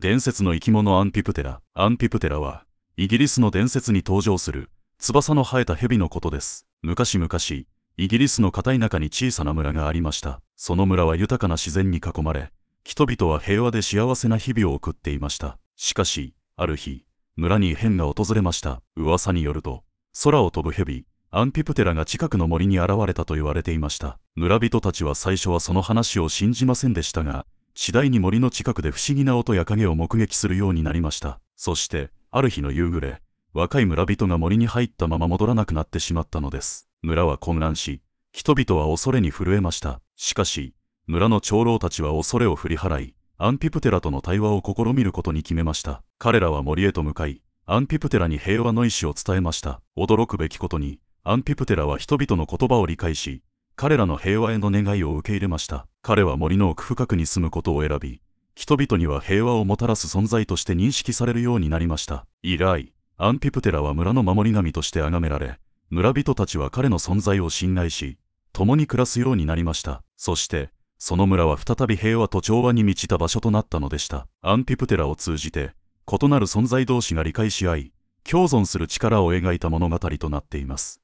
伝説の生き物アンピプテラ。アンピプテラは、イギリスの伝説に登場する、翼の生えた蛇のことです。昔々、イギリスの片田舎に小さな村がありました。その村は豊かな自然に囲まれ、人々は平和で幸せな日々を送っていました。しかし、ある日、村に異変が訪れました。噂によると、空を飛ぶ蛇、アンピプテラが近くの森に現れたと言われていました。村人たちは最初はその話を信じませんでしたが、次第に森の近くで不思議な音や影を目撃するようになりました。そして、ある日の夕暮れ、若い村人が森に入ったまま戻らなくなってしまったのです。村は混乱し、人々は恐れに震えました。しかし、村の長老たちは恐れを振り払い、アンピプテラとの対話を試みることに決めました。彼らは森へと向かい、アンピプテラに平和の意思を伝えました。驚くべきことに、アンピプテラは人々の言葉を理解し、彼らの平和への願いを受け入れました彼は森の奥深くに住むことを選び人々には平和をもたらす存在として認識されるようになりました以来アンピプテラは村の守り神として崇められ村人たちは彼の存在を信頼し共に暮らすようになりましたそしてその村は再び平和と調和に満ちた場所となったのでしたアンピプテラを通じて異なる存在同士が理解し合い共存する力を描いた物語となっています